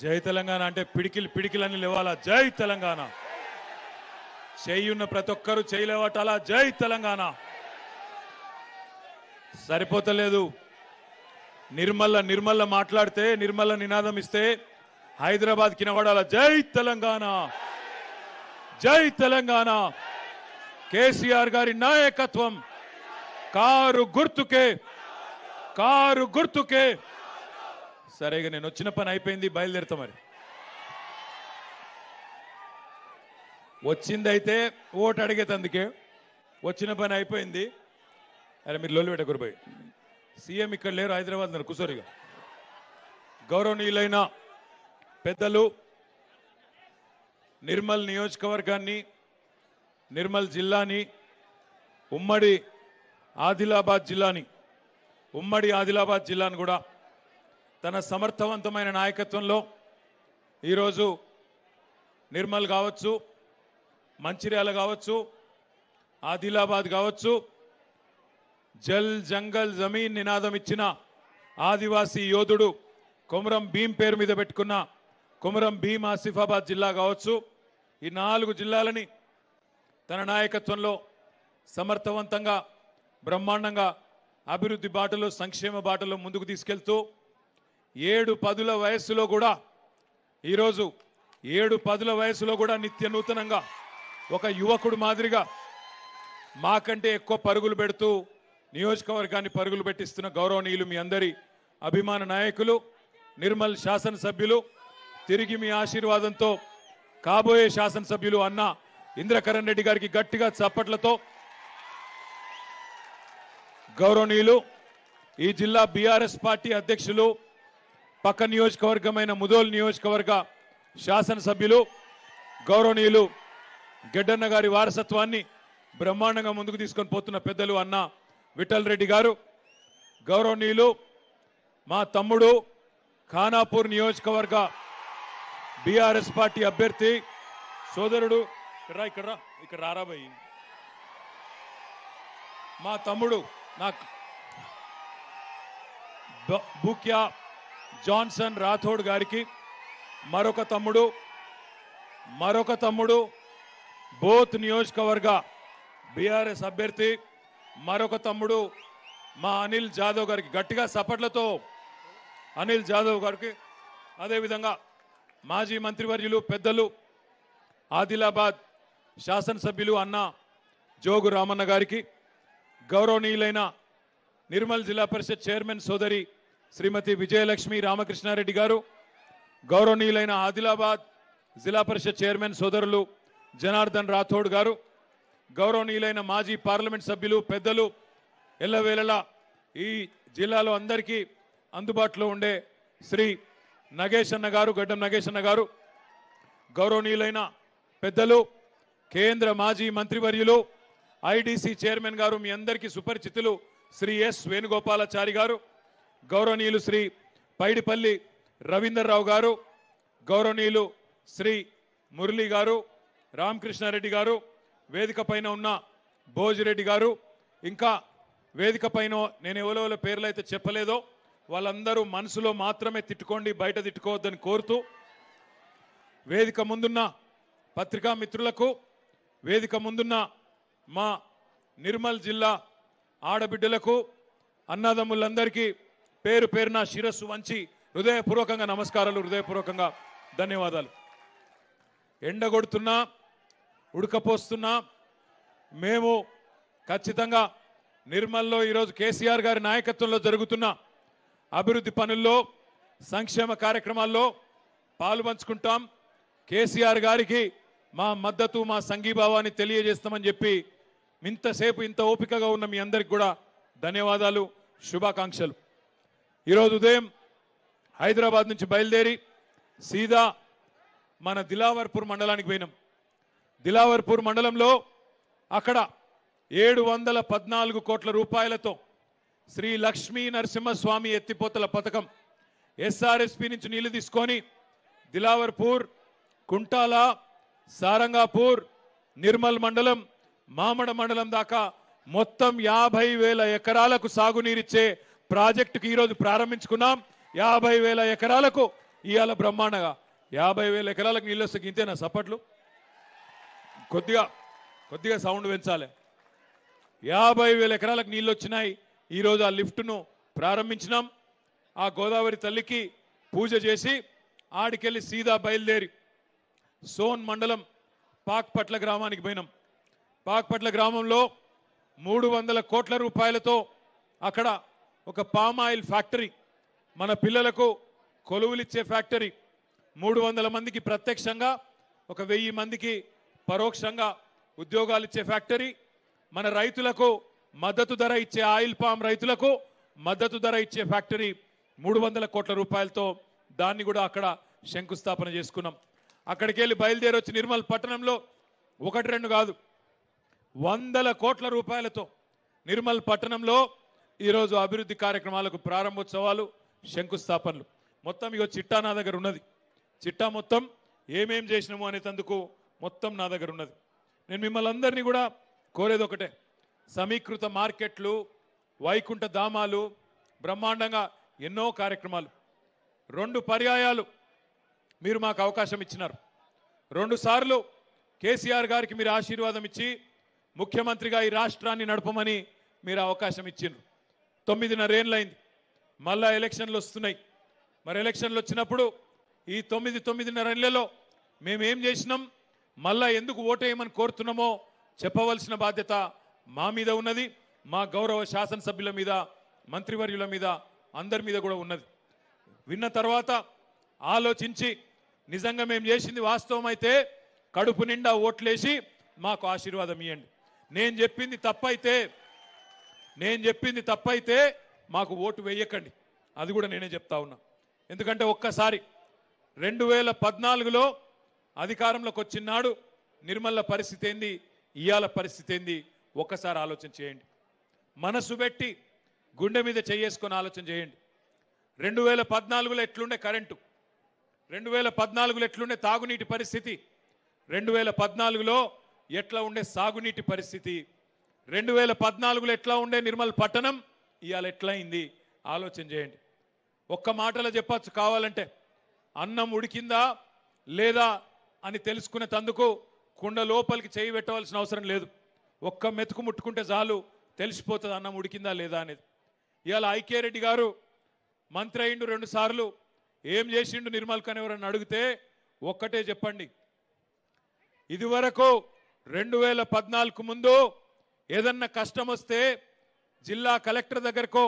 జై తెలంగాణ అంటే పిడికిలు పిడికిలని లేవాలా జై తెలంగాణ చేయున్న ప్రతి ఒక్కరు చేయలేవటాలా జై తెలంగాణ సరిపోతలేదు నిర్మల్ల నిర్మల్ల మాట్లాడితే నిర్మల్ల నినాదం ఇస్తే హైదరాబాద్ కినబడాలా జై తెలంగాణ జై తెలంగాణ కేసీఆర్ గారి నాయకత్వం కారు గుర్తుకే కారు గుర్తుకే సరే నేను వచ్చిన పని అయిపోయింది బయలుదేరుతా మరి వచ్చిందైతే ఓటు అడిగేది అందుకే వచ్చిన పని అయిపోయింది అరే మీరు లొల్లి పెట్టకూరు పోయి సీఎం ఇక్కడ లేరు హైదరాబాద్ నేను కుసోరిగా గౌరవనీయులైన పెద్దలు నిర్మల్ నియోజకవర్గాన్ని నిర్మల్ జిల్లాని ఉమ్మడి ఆదిలాబాద్ జిల్లాని ఉమ్మడి ఆదిలాబాద్ జిల్లాని కూడా తన సమర్థవంతమైన నాయకత్వంలో ఈరోజు నిర్మల్ కావచ్చు మంచిర్యాల కావచ్చు ఆదిలాబాద్ కావచ్చు జల్ జంగల్ జమీన్ నినాదం ఇచ్చిన ఆదివాసీ యోధుడు కొమరం భీం పేరు మీద పెట్టుకున్న కొమరం భీం ఆసిఫాబాద్ జిల్లా కావచ్చు ఈ నాలుగు జిల్లాలని తన నాయకత్వంలో సమర్థవంతంగా బ్రహ్మాండంగా అభివృద్ధి బాటలో సంక్షేమ బాటలో ముందుకు తీసుకెళ్తూ ఏడు పదుల వయస్సులో కూడా ఈరోజు ఏడు పదుల వయసులో కూడా నిత్య నూతనంగా ఒక యువకుడు మాదిరిగా మాకంటే ఎక్కువ పరుగులు పెడుతూ నియోజకవర్గాన్ని పరుగులు పెట్టిస్తున్న గౌరవనీయులు మీ అందరి అభిమాన నాయకులు నిర్మల్ శాసనసభ్యులు తిరిగి మీ ఆశీర్వాదంతో కాబోయే శాసనసభ్యులు అన్న ఇంద్రకరణ్ రెడ్డి గారికి గట్టిగా చప్పట్లతో గౌరవనీయులు ఈ జిల్లా బీఆర్ఎస్ పార్టీ అధ్యక్షులు పక్క నియోజకవర్గమైన ముదోల్ నియోజకవర్గ శాసనసభ్యులు గౌరవనీయులు గెడ్డన్న గారి వారసత్వాన్ని బ్రహ్మాండంగా ముందుకు తీసుకొని పోతున్న పెద్దలు అన్న విఠల్ రెడ్డి గారు గౌరవనీయులు మా తమ్ముడు ఖానాపూర్ నియోజకవర్గ బీఆర్ఎస్ పార్టీ అభ్యర్థి సోదరుడు ఇక్కడ ఇక్కడ ఇక్కడ రారాబాయి మా తమ్ముడు నాకు బుక్యా జాన్సన్ రాథోడ్ గారికి మరొక తమ్ముడు మరొక తమ్ముడు బోత్ నియోజకవర్గ బీఆర్ఎస్ అభ్యర్థి మరొక తమ్ముడు మా అనిల్ జాదవ్ గారికి గట్టిగా సపట్లతో అనిల్ జాదవ్ గారికి అదేవిధంగా మాజీ మంత్రివర్యులు పెద్దలు ఆదిలాబాద్ శాసనసభ్యులు అన్న జోగు రామన్న గారికి గౌరవనీయులైన నిర్మల్ జిల్లా పరిషత్ చైర్మన్ సోదరి శ్రీమతి విజయలక్ష్మి రామకృష్ణారెడ్డి గారు గౌరవనీయులైన ఆదిలాబాద్ జిల్లా పరిషత్ చైర్మన్ సోదరులు జనార్దన్ రాథోడ్ గారు గౌరవనీయులైన మాజీ పార్లమెంట్ సభ్యులు పెద్దలు ఎల్లవేళలా ఈ జిల్లాలో అందరికీ అందుబాటులో ఉండే శ్రీ నగేష్ అన్న గారు గడ్డం నగేష్ అన్న గారు గౌరవనీయులైన పెద్దలు కేంద్ర మాజీ మంత్రివర్యులు ఐడిసి చైర్మన్ గారు మీ అందరికీ సుపరిచితులు శ్రీ ఎస్ వేణుగోపాలాచారి గారు గౌరవనీయులు శ్రీ పైడిపల్లి రవీందర్రావు గారు గౌరవనీయులు శ్రీ మురళీ గారు రామకృష్ణారెడ్డి గారు వేదిక పైన ఉన్న భోజిరెడ్డి గారు ఇంకా వేదిక పైన నేను ఎవరెవరి పేర్లు అయితే చెప్పలేదో వాళ్ళందరూ మనసులో మాత్రమే తిట్టుకోండి బయట తిట్టుకోవద్దని కోరుతూ వేదిక ముందున్న పత్రికా మిత్రులకు వేదిక ముందున్న మా నిర్మల్ జిల్లా ఆడబిడ్డలకు అన్నదమ్ములందరికీ పేరు పేరున శిరస్సు వంచి హృదయపూర్వకంగా నమస్కారాలు హృదయపూర్వకంగా ధన్యవాదాలు ఎండగొడుతున్నా ఉడకపోస్తున్నా మేము ఖచ్చితంగా నిర్మల్లో ఈరోజు కేసీఆర్ గారి నాయకత్వంలో జరుగుతున్న అభివృద్ధి పనుల్లో సంక్షేమ కార్యక్రమాల్లో పాలుపంచుకుంటాం కేసీఆర్ గారికి మా మద్దతు మా సంఘీభావాన్ని తెలియజేస్తామని చెప్పి ఇంతసేపు ఇంత ఓపికగా ఉన్న మీ అందరికి కూడా ధన్యవాదాలు శుభాకాంక్షలు ఈరోజు ఉదయం హైదరాబాద్ నుంచి బయలుదేరి సీదా మన దిలావర్పూర్ మండలానికి పోయినాం దిలావర్పూర్ మండలంలో అక్కడ ఏడు వందల పద్నాలుగు కోట్ల రూపాయలతో శ్రీ లక్ష్మీ నరసింహస్వామి ఎత్తిపోతల పథకం ఎస్ఆర్ఎస్పి నుంచి నీళ్లు తీసుకొని దిలావర్పూర్ కుంటాల సారంగాపూర్ నిర్మల్ మండలం మామడ మండలం దాకా మొత్తం యాభై వేల ఎకరాలకు సాగునీరిచ్చే ప్రాజెక్టుకు ఈరోజు ప్రారంభించుకున్నాం యాభై వేల ఎకరాలకు ఇవాళ బ్రహ్మాండగా యాభై వేల ఎకరాలకు నీళ్ళు వస్తే ఇంతేనా సపట్లు కొద్దిగా కొద్దిగా సౌండ్ పెంచాలి యాభై వేల ఎకరాలకు నీళ్ళు వచ్చినాయి ఈరోజు ఆ లిఫ్ట్ను ప్రారంభించినాం ఆ గోదావరి తల్లికి పూజ చేసి ఆడికెళ్ళి సీదా బయలుదేరి సోన్ మండలం పాక్పట్ల గ్రామానికి పోయినాం పాక్పట్ల గ్రామంలో మూడు వందల కోట్ల రూపాయలతో అక్కడ ఒక పామ్ ఆయిల్ ఫ్యాక్టరీ మన పిల్లలకు కొలువులిచ్చే ఫ్యాక్టరీ మూడు వందల మందికి ప్రత్యక్షంగా ఒక వెయ్యి మందికి పరోక్షంగా ఉద్యోగాలు ఇచ్చే ఫ్యాక్టరీ మన రైతులకు మద్దతు ధర ఇచ్చే ఆయిల్ పామ్ రైతులకు మద్దతు ధర ఇచ్చే ఫ్యాక్టరీ మూడు వందల కోట్ల రూపాయలతో దాన్ని కూడా అక్కడ శంకుస్థాపన చేసుకున్నాం అక్కడికి వెళ్ళి బయలుదేరి వచ్చి నిర్మల్ పట్టణంలో ఒకటి రెండు కాదు వందల కోట్ల రూపాయలతో నిర్మల్ పట్టణంలో ఈరోజు అభివృద్ధి కార్యక్రమాలకు ప్రారంభోత్సవాలు శంకుస్థాపనలు మొత్తం ఇక చిట్టా నా దగ్గర ఉన్నది చిట్టా మొత్తం ఏమేం చేసినాము తందుకు మొత్తం నా దగ్గర ఉన్నది నేను మిమ్మల్ని అందరినీ కూడా కోరేది ఒకటే సమీకృత మార్కెట్లు వైకుంఠ ధామాలు బ్రహ్మాండంగా ఎన్నో కార్యక్రమాలు రెండు పర్యాయాలు మీరు మాకు అవకాశం ఇచ్చినారు రెండుసార్లు కేసీఆర్ గారికి మీరు ఆశీర్వాదం ఇచ్చి ముఖ్యమంత్రిగా ఈ రాష్ట్రాన్ని నడపమని మీరు అవకాశం ఇచ్చిండ్రు తొమ్మిదిన్నరేళ్ళైంది మళ్ళా ఎలక్షన్లు వస్తున్నాయి మరి ఎలక్షన్లు వచ్చినప్పుడు ఈ తొమ్మిది తొమ్మిదిన్నర ఏళ్లలో మేమేం చేసినాం మళ్ళా ఎందుకు ఓటేయమని కోరుతున్నామో చెప్పవలసిన బాధ్యత మా మీద ఉన్నది మా గౌరవ శాసనసభ్యుల మీద మంత్రివర్యుల మీద అందరి మీద కూడా ఉన్నది విన్న తర్వాత ఆలోచించి నిజంగా మేము చేసింది వాస్తవం అయితే కడుపు నిండా ఓట్లేసి మాకు ఆశీర్వాదం ఇవ్వండి నేను చెప్పింది తప్పైతే నేను చెప్పింది తప్పైతే మాకు ఓటు వేయకండి అది కూడా నేనే చెప్తా ఉన్నా ఎందుకంటే ఒక్కసారి రెండు వేల పద్నాలుగులో అధికారంలోకి వచ్చినాడు నిర్మల పరిస్థితి ఏంది ఇయాల పరిస్థితి ఏంది ఒక్కసారి ఆలోచన చేయండి మనసు పెట్టి గుండె మీద చేసుకొని ఆలోచన చేయండి రెండు వేల పద్నాలుగులో ఎట్లుండే కరెంటు రెండు వేల పద్నాలుగులో ఎట్లుండే తాగునీటి పరిస్థితి రెండు వేల పద్నాలుగులో ఎట్లా ఉండే సాగునీటి పరిస్థితి రెండు వేల పద్నాలుగులో ఎట్లా ఉండే నిర్మల్ పట్టణం ఇవాళ ఎట్లయింది ఆలోచన చేయండి ఒక్క మాటలో చెప్పచ్చు కావాలంటే అన్నం ఉడికిందా లేదా అని తెలుసుకునే తందుకు కుండ లోపలికి చేయి పెట్టవలసిన అవసరం లేదు ఒక్క మెతుకు ముట్టుకుంటే చాలు తెలిసిపోతుంది అన్నం ఉడికిందా లేదా అనేది ఇవాళ ఐకే రెడ్డి గారు మంత్రి అయిండు రెండు సార్లు ఏం చేసిండు నిర్మల్ కనేవరని అడిగితే ఒక్కటే చెప్పండి ఇదివరకు రెండు వేల పద్నాలుగు ముందు ఏదన్నా కష్టం వస్తే జిల్లా కలెక్టర్ దగ్గరకో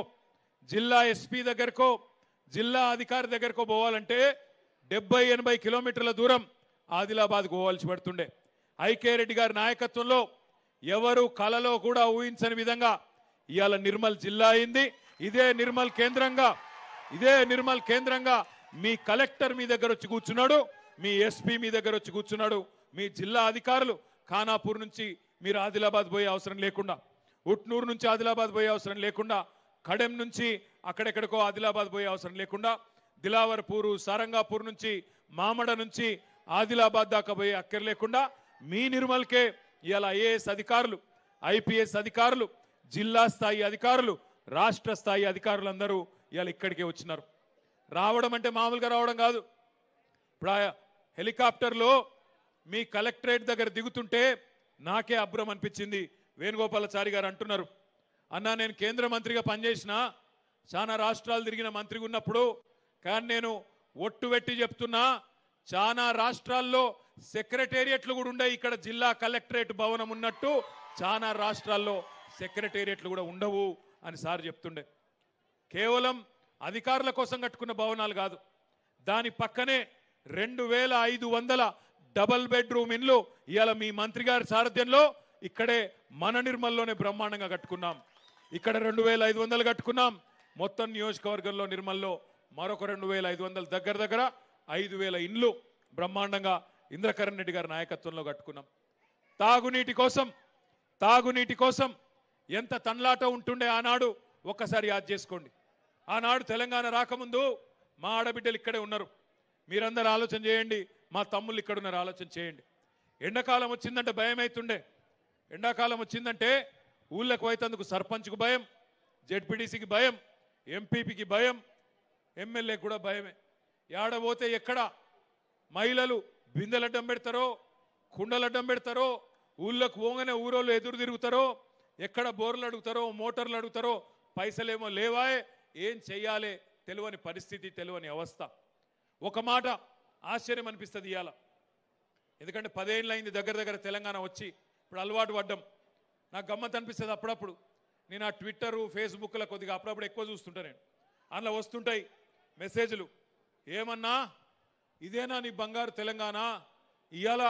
జిల్లా ఎస్పీ దగ్గరకో జిల్లా అధికారి దగ్గరకో పోవాలంటే డెబ్బై ఎనభై కిలోమీటర్ల దూరం ఆదిలాబాద్కు పోవాల్సి పడుతుండే రెడ్డి గారి నాయకత్వంలో ఎవరు కలలో కూడా ఊహించని విధంగా ఇవాళ నిర్మల్ జిల్లా అయింది ఇదే నిర్మల్ కేంద్రంగా ఇదే నిర్మల్ కేంద్రంగా మీ కలెక్టర్ మీ దగ్గర వచ్చి కూర్చున్నాడు మీ ఎస్పీ మీ దగ్గర వచ్చి కూర్చున్నాడు మీ జిల్లా అధికారులు ఖానాపూర్ నుంచి మీరు ఆదిలాబాద్ పోయే అవసరం లేకుండా ఉట్నూరు నుంచి ఆదిలాబాద్ పోయే అవసరం లేకుండా కడెం నుంచి అక్కడెక్కడికో ఆదిలాబాద్ పోయే అవసరం లేకుండా దిలావర్పూరు సారంగాపూర్ నుంచి మామడ నుంచి ఆదిలాబాద్ దాకా పోయే లేకుండా మీ నిర్మల్కే ఇవాళ ఐఏఎస్ అధికారులు ఐపీఎస్ అధికారులు జిల్లా స్థాయి అధికారులు రాష్ట్ర స్థాయి అధికారులందరూ ఇవాళ ఇక్కడికే వచ్చినారు రావడం అంటే మామూలుగా రావడం కాదు ఇప్పుడు హెలికాప్టర్లో మీ కలెక్టరేట్ దగ్గర దిగుతుంటే నాకే అభ్రం అనిపించింది వేణుగోపాలచారి గారు అంటున్నారు అన్నా నేను కేంద్ర మంత్రిగా పనిచేసిన చాలా రాష్ట్రాలు తిరిగిన మంత్రిగా ఉన్నప్పుడు కానీ నేను ఒట్టు పెట్టి చెప్తున్నా చాలా రాష్ట్రాల్లో సెక్రటేరియట్లు కూడా ఉండే ఇక్కడ జిల్లా కలెక్టరేట్ భవనం ఉన్నట్టు చాలా రాష్ట్రాల్లో సెక్రటేరియట్లు కూడా ఉండవు అని సార్ చెప్తుండే కేవలం అధికారుల కోసం కట్టుకున్న భవనాలు కాదు దాని పక్కనే రెండు వేల ఐదు వందల డబల్ బెడ్రూమ్ ఇండ్లు ఇవాళ మీ మంత్రి గారి సారథ్యంలో ఇక్కడే మన నిర్మల్లోనే బ్రహ్మాండంగా కట్టుకున్నాం ఇక్కడ రెండు వేల ఐదు వందలు కట్టుకున్నాం మొత్తం నియోజకవర్గంలో నిర్మల్లో మరొక రెండు వేల ఐదు వందల దగ్గర దగ్గర ఐదు వేల ఇండ్లు బ్రహ్మాండంగా ఇంద్రకరణ్ రెడ్డి గారి నాయకత్వంలో కట్టుకున్నాం తాగునీటి కోసం తాగునీటి కోసం ఎంత తన్లాట ఉంటుండే ఆనాడు ఒక్కసారి యాద్ చేసుకోండి ఆనాడు తెలంగాణ రాకముందు మా ఆడబిడ్డలు ఇక్కడే ఉన్నారు మీరందరూ ఆలోచన చేయండి మా తమ్ముళ్ళు ఇక్కడ ఉన్నారు ఆలోచన చేయండి ఎండాకాలం వచ్చిందంటే భయం అవుతుండే ఎండాకాలం వచ్చిందంటే ఊళ్ళకు పోయేందుకు సర్పంచ్కు భయం జెడ్పీటీసీకి భయం ఎంపీపీకి భయం ఎమ్మెల్యే కూడా భయమే ఏడబోతే ఎక్కడ మహిళలు బిందెలడ్డం పెడతారో కుండలడ్డం పెడతారో ఊళ్ళకు పోగానే ఊరోళ్ళు ఎదురు తిరుగుతారో ఎక్కడ బోర్లు అడుగుతారో మోటార్లు అడుగుతారో పైసలేమో లేవాయే ఏం చెయ్యాలి తెలియని పరిస్థితి తెలియని అవస్థ ఒక మాట ఆశ్చర్యం అనిపిస్తుంది ఇవాళ ఎందుకంటే పదేళ్ళు అయింది దగ్గర దగ్గర తెలంగాణ వచ్చి ఇప్పుడు అలవాటు పడ్డం నాకు గమ్మత్ అనిపిస్తుంది అప్పుడప్పుడు నేను ఆ ట్విట్టరు ఫేస్బుక్లో కొద్దిగా అప్పుడప్పుడు ఎక్కువ చూస్తుంటా నేను అందులో వస్తుంటాయి మెసేజ్లు ఏమన్నా ఇదేనా నీ బంగారు తెలంగాణ ఇవాళ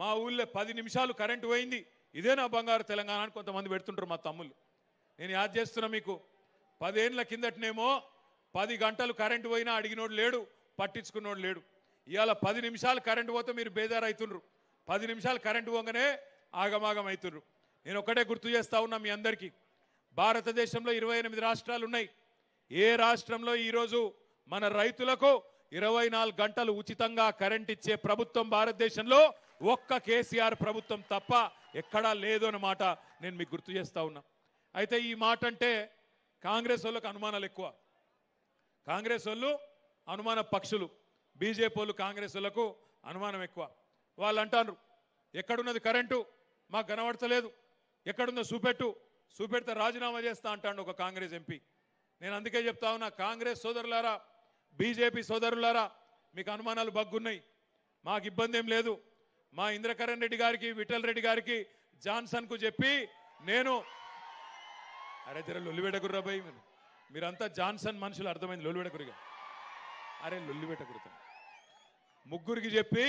మా ఊళ్ళో పది నిమిషాలు కరెంటు పోయింది ఇదేనా బంగారు తెలంగాణ అని కొంతమంది పెడుతుంటారు మా తమ్ముళ్ళు నేను యాద్ చేస్తున్నా మీకు పదేళ్ళ కిందటనేమో పది గంటలు కరెంటు పోయినా అడిగినోడు లేడు పట్టించుకున్నోడు లేడు ఇవాళ పది నిమిషాలు కరెంటు పోతే మీరు బేదారైతుండ్రు పది నిమిషాలు కరెంటు పోగానే ఆగమాగం అవుతుండ్రు నేను ఒకటే గుర్తు చేస్తా ఉన్నా మీ అందరికీ భారతదేశంలో ఇరవై ఎనిమిది రాష్ట్రాలు ఉన్నాయి ఏ రాష్ట్రంలో ఈరోజు మన రైతులకు ఇరవై నాలుగు గంటలు ఉచితంగా కరెంట్ ఇచ్చే ప్రభుత్వం భారతదేశంలో ఒక్క కేసీఆర్ ప్రభుత్వం తప్ప ఎక్కడా లేదు అన్నమాట నేను మీకు గుర్తు చేస్తా ఉన్నా అయితే ఈ మాట అంటే కాంగ్రెస్ వాళ్ళకు అనుమానాలు ఎక్కువ కాంగ్రెస్ వాళ్ళు అనుమాన పక్షులు బీజేపీ కాంగ్రెస్లకు కాంగ్రెస్ వాళ్ళకు అనుమానం ఎక్కువ వాళ్ళు అంటారు ఎక్కడున్నది కరెంటు మాకు కనబడతలేదు ఎక్కడున్న చూపెట్టు సూపెడితే రాజీనామా చేస్తా అంటాడు ఒక కాంగ్రెస్ ఎంపీ నేను అందుకే చెప్తా ఉన్నా కాంగ్రెస్ సోదరులారా బీజేపీ సోదరులారా మీకు అనుమానాలు బగ్గున్నాయి మాకు ఇబ్బంది ఏం లేదు మా ఇంద్రకరణ్ రెడ్డి గారికి విఠల్ రెడ్డి గారికి జాన్సన్కు చెప్పి నేను అరే జర లొల్లిబెట్టకుర్రా భయ్ మీరంతా జాన్సన్ మనుషులు అర్థమైంది లొల్లిబెట్టకురిగా అరే లొల్లిబెట్టకురుతాను ముగ్గురికి చెప్పి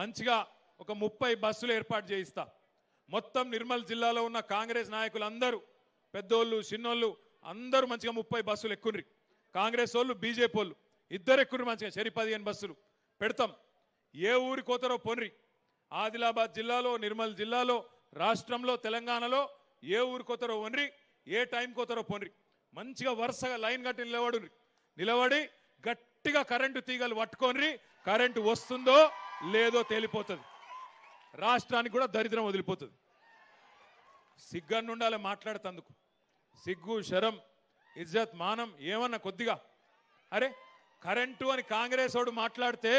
మంచిగా ఒక ముప్పై బస్సులు ఏర్పాటు చేయిస్తా మొత్తం నిర్మల్ జిల్లాలో ఉన్న కాంగ్రెస్ నాయకులు అందరూ పెద్దోళ్ళు చిన్నోళ్ళు అందరూ మంచిగా ముప్పై బస్సులు ఎక్కుండ్రి కాంగ్రెస్ వాళ్ళు బీజేపీ వాళ్ళు ఇద్దరు ఎక్కుండ్రి మంచిగా సరి పదిహేను బస్సులు పెడతాం ఏ ఊరి కోతరో పొనరి ఆదిలాబాద్ జిల్లాలో నిర్మల్ జిల్లాలో రాష్ట్రంలో తెలంగాణలో ఏ ఊరి కోతరో వనరి ఏ టైం కోతరో పొనరి మంచిగా వరుసగా లైన్ కట్టి నిలబడు నిలబడి గట్టి గట్టిగా కరెంటు తీగలు పట్టుకొని కరెంటు వస్తుందో లేదో తేలిపోతుంది రాష్ట్రానికి కూడా దరిద్రం వదిలిపోతుంది ఉండాలి మాట్లాడుతందుకు సిగ్గు శరం ఇజ్జత్ మానం ఏమన్నా కొద్దిగా అరే కరెంటు అని కాంగ్రెస్ వాడు మాట్లాడితే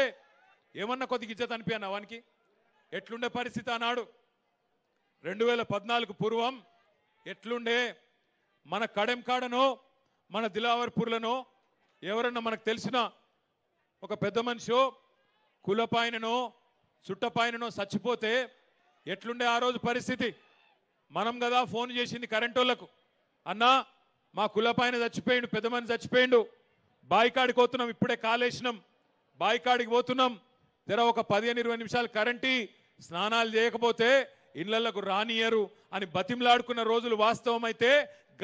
ఏమన్నా కొద్దిగా ఇజ్జత్ అనిపించాను వానికి ఎట్లుండే పరిస్థితి అన్నాడు రెండు వేల పద్నాలుగు పూర్వం ఎట్లుండే మన కడెంకాడనో మన దిలావర్పూర్లను ఎవరన్నా మనకు తెలిసిన ఒక పెద్ద మనిషో కులపాయననో చుట్టపాయననో చచ్చిపోతే ఎట్లుండే ఆ రోజు పరిస్థితి మనం కదా ఫోన్ చేసింది కరెంట్ వాళ్ళకు అన్నా మా కులపాయన చచ్చిపోయిండు పెద్ద మనిషి చచ్చిపోయిండు బాయికాడికి పోతున్నాం ఇప్పుడే కాలేసినాం బాయికాడికి పోతున్నాం తెర ఒక పదిహేను ఇరవై నిమిషాలు కరెంటీ స్నానాలు చేయకపోతే ఇళ్లకు రానియరు అని బతిమలాడుకున్న రోజులు వాస్తవమైతే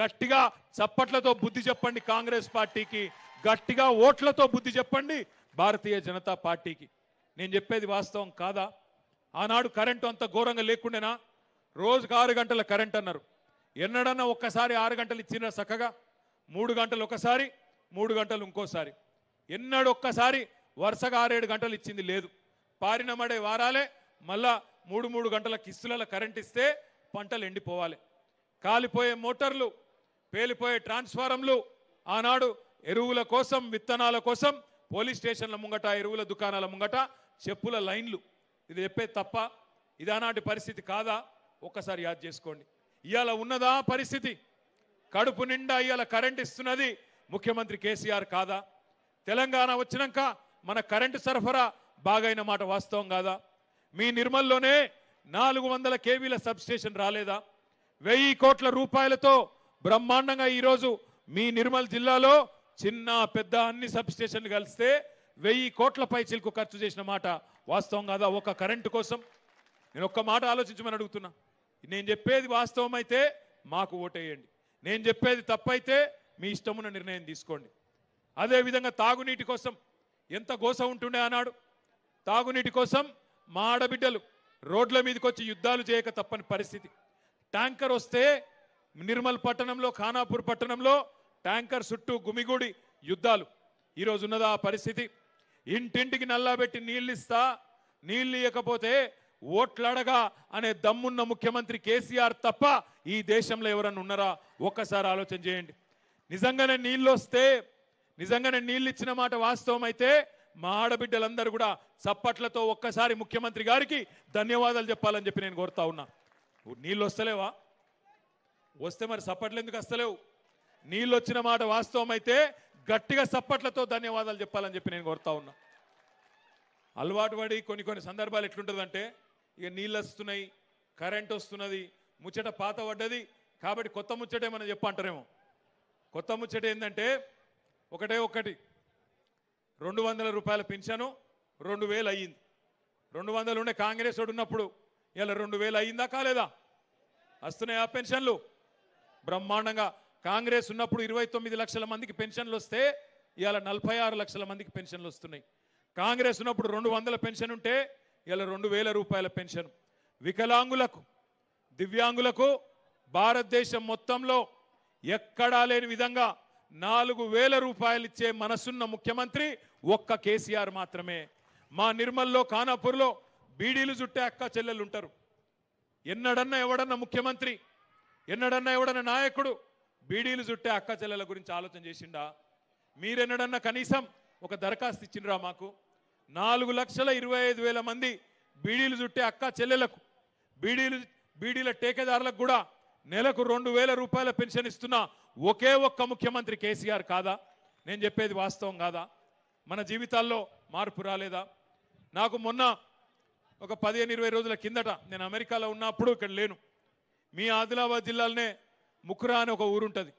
గట్టిగా చప్పట్లతో బుద్ధి చెప్పండి కాంగ్రెస్ పార్టీకి గట్టిగా ఓట్లతో బుద్ధి చెప్పండి భారతీయ జనతా పార్టీకి నేను చెప్పేది వాస్తవం కాదా ఆనాడు కరెంటు అంత ఘోరంగా లేకుండేనా రోజుకు ఆరు గంటల కరెంట్ అన్నారు ఎన్నడన్నా ఒక్కసారి ఆరు గంటలు ఇచ్చిన చక్కగా మూడు గంటలు ఒకసారి మూడు గంటలు ఇంకోసారి ఎన్నడొక్కసారి వరుసగా ఆరేడు గంటలు ఇచ్చింది లేదు పారినమడే వారాలే మళ్ళా మూడు మూడు గంటల కిస్తులలో కరెంట్ ఇస్తే పంటలు ఎండిపోవాలి కాలిపోయే మోటార్లు పేలిపోయే ట్రాన్స్ఫారంలు ఆనాడు ఎరువుల కోసం విత్తనాల కోసం పోలీస్ స్టేషన్ల ముంగట ఎరువుల దుకాణాల ముంగట చెప్పుల లైన్లు ఇది చెప్పే తప్ప ఇదానాటి పరిస్థితి కాదా ఒక్కసారి యాద్ చేసుకోండి ఇవాళ ఉన్నదా పరిస్థితి కడుపు నిండా ఇవాళ కరెంట్ ఇస్తున్నది ముఖ్యమంత్రి కేసీఆర్ కాదా తెలంగాణ వచ్చినాక మన కరెంటు సరఫరా బాగైన మాట వాస్తవం కాదా మీ నిర్మల్లోనే నాలుగు వందల కేవీల సబ్స్టేషన్ రాలేదా వెయ్యి కోట్ల రూపాయలతో బ్రహ్మాండంగా ఈరోజు మీ నిర్మల్ జిల్లాలో చిన్న పెద్ద అన్ని సబ్ స్టేషన్లు కలిస్తే వెయ్యి కోట్ల పైచీలకు ఖర్చు చేసిన మాట వాస్తవం కాదా ఒక కరెంటు కోసం నేను ఒక్క మాట ఆలోచించమని అడుగుతున్నా నేను చెప్పేది వాస్తవం అయితే మాకు ఓటేయండి నేను చెప్పేది తప్పైతే మీ ఇష్టమున్న నిర్ణయం తీసుకోండి అదేవిధంగా తాగునీటి కోసం ఎంత గోస ఉంటుండే అన్నాడు తాగునీటి కోసం మా ఆడబిడ్డలు రోడ్ల మీదకి వచ్చి యుద్ధాలు చేయక తప్పని పరిస్థితి ట్యాంకర్ వస్తే నిర్మల్ పట్టణంలో ఖానాపూర్ పట్టణంలో ట్యాంకర్ చుట్టూ గుమిగూడి యుద్ధాలు ఈరోజు ఉన్నదా పరిస్థితి ఇంటింటికి నల్లాబెట్టి నీళ్ళిస్తా నీళ్ళు ఇవ్వకపోతే ఓట్లడగా అనే దమ్మున్న ముఖ్యమంత్రి కేసీఆర్ తప్ప ఈ దేశంలో ఎవరన్నా ఉన్నారా ఒక్కసారి ఆలోచన చేయండి నిజంగానే నీళ్ళు వస్తే నిజంగానే నీళ్ళు ఇచ్చిన మాట వాస్తవం అయితే మా ఆడబిడ్డలందరూ కూడా చప్పట్లతో ఒక్కసారి ముఖ్యమంత్రి గారికి ధన్యవాదాలు చెప్పాలని చెప్పి నేను కోరుతా ఉన్నా నీళ్ళు వస్తలేవా వస్తే మరి చప్పట్లు ఎందుకు వస్తలేవు నీళ్ళు వచ్చిన మాట వాస్తవం అయితే గట్టిగా సప్పట్లతో ధన్యవాదాలు చెప్పాలని చెప్పి నేను కోరుతా ఉన్నా అలవాటు పడి కొన్ని కొన్ని సందర్భాలు ఎట్లుంటుందంటే ఇక నీళ్ళు వస్తున్నాయి కరెంట్ వస్తున్నది ముచ్చట పాత పడ్డది కాబట్టి కొత్త ముచ్చటే మనం చెప్పంటారేమో కొత్త ముచ్చట ఏంటంటే ఒకటే ఒకటి రెండు వందల రూపాయల పెన్షను రెండు వేలు అయ్యింది రెండు వందలు ఉండే కాంగ్రెస్ ఉన్నప్పుడు ఇలా రెండు వేలు అయ్యిందా కాలేదా వస్తున్నాయా ఆ పెన్షన్లు బ్రహ్మాండంగా కాంగ్రెస్ ఉన్నప్పుడు ఇరవై తొమ్మిది లక్షల మందికి పెన్షన్లు వస్తే ఇవాళ నలభై ఆరు లక్షల మందికి పెన్షన్లు వస్తున్నాయి కాంగ్రెస్ ఉన్నప్పుడు రెండు వందల పెన్షన్ ఉంటే ఇలా రెండు వేల రూపాయల పెన్షన్ వికలాంగులకు దివ్యాంగులకు భారతదేశం మొత్తంలో ఎక్కడా లేని విధంగా నాలుగు వేల రూపాయలు ఇచ్చే మనసున్న ముఖ్యమంత్రి ఒక్క కేసీఆర్ మాత్రమే మా నిర్మల్లో ఖానాపూర్లో బీడీలు చుట్టే అక్క చెల్లెలు ఉంటారు ఎన్నడన్నా ఎవడన్నా ముఖ్యమంత్రి ఎన్నడన్నా ఎవడన్నా నాయకుడు బీడీలు చుట్టే అక్క చెల్లెల గురించి ఆలోచన చేసిండా మీరెన్నడన్నా కనీసం ఒక దరఖాస్తు ఇచ్చిండ్రా మాకు నాలుగు లక్షల ఇరవై ఐదు వేల మంది బీడీలు చుట్టే అక్క చెల్లెలకు బీడీలు బీడీల టేకేదారులకు కూడా నెలకు రెండు వేల రూపాయల పెన్షన్ ఇస్తున్న ఒకే ఒక్క ముఖ్యమంత్రి కేసీఆర్ కాదా నేను చెప్పేది వాస్తవం కాదా మన జీవితాల్లో మార్పు రాలేదా నాకు మొన్న ఒక పదిహేను ఇరవై రోజుల కిందట నేను అమెరికాలో ఉన్నప్పుడు ఇక్కడ లేను మీ ఆదిలాబాద్ జిల్లాలోనే ముఖురా అని ఒక ఊరుంటుంది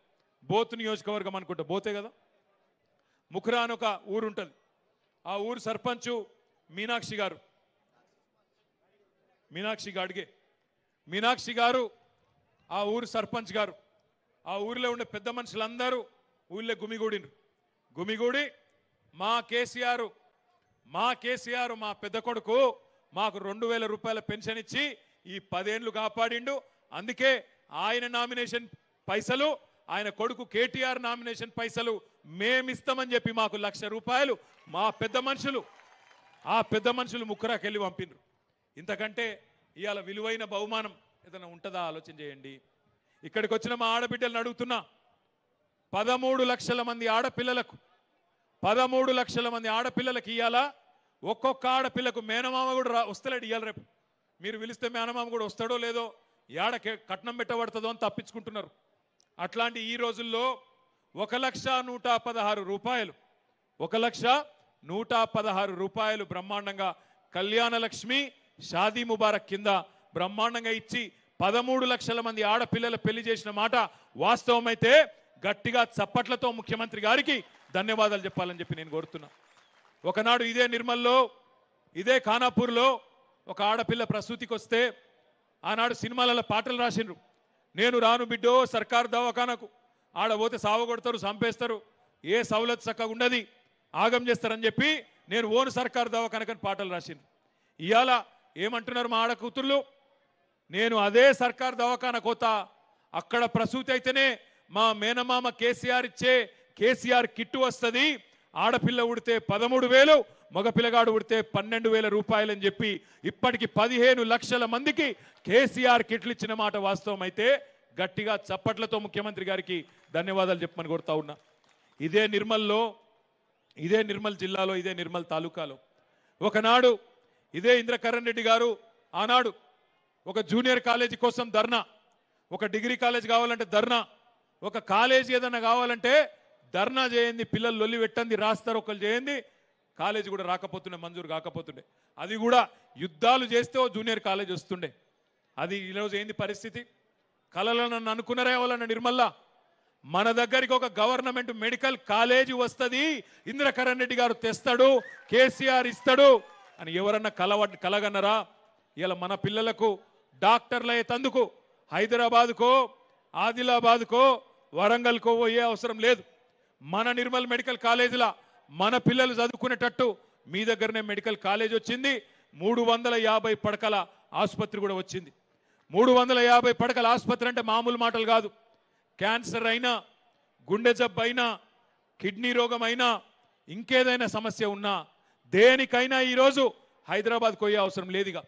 బోత్ నియోజకవర్గం అనుకుంటా బోతే కదా ముఖురా అని ఒక ఊరుంటుంది ఆ ఊరు సర్పంచు మీనాక్షి గారు మీనాక్షి గాడిగే మీనాక్షి గారు ఆ ఊరు సర్పంచ్ గారు ఆ ఊరిలో ఉండే పెద్ద మనుషులందరూ ఊళ్ళో గుమిగూడినరు గుమిగూడి మా కేసీఆర్ మా కేసీఆర్ మా పెద్ద కొడుకు మాకు రెండు రూపాయల పెన్షన్ ఇచ్చి ఈ పదేండ్లు కాపాడిండు అందుకే ఆయన నామినేషన్ పైసలు ఆయన కొడుకు కేటీఆర్ నామినేషన్ పైసలు మేమిస్తామని చెప్పి మాకు లక్ష రూపాయలు మా పెద్ద మనుషులు ఆ పెద్ద మనుషులు ముక్కరాకెళ్ళి పంపినరు ఇంతకంటే ఇవాళ విలువైన బహుమానం ఏదైనా ఉంటుందా ఆలోచన చేయండి ఇక్కడికి వచ్చిన మా ఆడబిడ్డలను అడుగుతున్నా పదమూడు లక్షల మంది ఆడపిల్లలకు పదమూడు లక్షల మంది ఆడపిల్లలకు ఇవ్వాలా ఒక్కొక్క ఆడపిల్లకు మేనమామ కూడా రా వస్తలేడు ఇవ్వాలి రేపు మీరు పిలిస్తే మేనమామ కూడా వస్తాడో లేదో ఏడ కట్నం పెట్టబడుతుందో అని తప్పించుకుంటున్నారు అట్లాంటి ఈ రోజుల్లో ఒక లక్ష నూట పదహారు రూపాయలు ఒక లక్ష నూట పదహారు రూపాయలు బ్రహ్మాండంగా కళ్యాణ లక్ష్మి షాదీ ముబారక్ కింద బ్రహ్మాండంగా ఇచ్చి పదమూడు లక్షల మంది ఆడపిల్లల పెళ్లి చేసిన మాట వాస్తవమైతే గట్టిగా చప్పట్లతో ముఖ్యమంత్రి గారికి ధన్యవాదాలు చెప్పాలని చెప్పి నేను కోరుతున్నా ఒకనాడు ఇదే నిర్మల్లో ఇదే ఖానాపూర్లో ఒక ఆడపిల్ల ప్రసూతికి వస్తే ఆనాడు సినిమాలలో పాటలు రాసిండ్రు నేను రాను బిడ్డో సర్కార్ దవాఖానకు ఆడ పోతే సావగొడతారు చంపేస్తారు ఏ సవలత్ చక్కగా ఉండదు ఆగం చేస్తారని చెప్పి నేను ఓను సర్కార్ దవాఖానకని పాటలు రాసిండ్రు ఇవాళ ఏమంటున్నారు మా ఆడ కూతుర్లు నేను అదే సర్కార్ దవాఖాన కోత అక్కడ ప్రసూతి అయితేనే మా మేనమామ కేసీఆర్ ఇచ్చే కేసీఆర్ కిట్టు వస్తుంది ఆడపిల్ల ఉడితే పదమూడు వేలు మగ పిల్లగాడు ఉడితే పన్నెండు వేల రూపాయలని చెప్పి ఇప్పటికి పదిహేను లక్షల మందికి కేసీఆర్ కిట్లు ఇచ్చిన మాట వాస్తవం అయితే గట్టిగా చప్పట్లతో ముఖ్యమంత్రి గారికి ధన్యవాదాలు చెప్పమని కోరుతా ఉన్నా ఇదే నిర్మల్లో ఇదే నిర్మల్ జిల్లాలో ఇదే నిర్మల్ తాలూకాలో ఒకనాడు ఇదే ఇంద్రకరణ్ రెడ్డి గారు ఆనాడు ఒక జూనియర్ కాలేజీ కోసం ధర్నా ఒక డిగ్రీ కాలేజ్ కావాలంటే ధర్నా ఒక కాలేజీ ఏదన్నా కావాలంటే ధర్నా చేయండి పిల్లలు లొల్లి పెట్టండి రాస్తారు ఒకళ్ళు చేయండి కాలేజీ కూడా రాకపోతుండే మంజూరు కాకపోతుండే అది కూడా యుద్ధాలు చేస్తే ఓ జూనియర్ కాలేజ్ వస్తుండే అది ఈరోజు ఏంది పరిస్థితి కళలో నన్ను అనుకున్నారే వాళ్ళన్న నిర్మల్ల మన దగ్గరికి ఒక గవర్నమెంట్ మెడికల్ కాలేజీ వస్తుంది ఇంద్రకరణ్ రెడ్డి గారు తెస్తాడు కేసీఆర్ ఇస్తాడు అని ఎవరన్నా కలవ కలగన్నరా ఇలా మన పిల్లలకు డాక్టర్లు అయ్యేందుకు హైదరాబాద్కో ఆదిలాబాద్కో వరంగల్కో పోయే అవసరం లేదు మన నిర్మల్ మెడికల్ కాలేజీలా మన పిల్లలు చదువుకునేటట్టు మీ దగ్గరనే మెడికల్ కాలేజ్ వచ్చింది మూడు వందల యాభై పడకల ఆసుపత్రి కూడా వచ్చింది మూడు వందల యాభై పడకల ఆసుపత్రి అంటే మామూలు మాటలు కాదు క్యాన్సర్ అయినా గుండె జబ్బు అయినా కిడ్నీ రోగం అయినా ఇంకేదైనా సమస్య ఉన్నా దేనికైనా ఈరోజు హైదరాబాద్ కొయ్యే అవసరం లేదుగా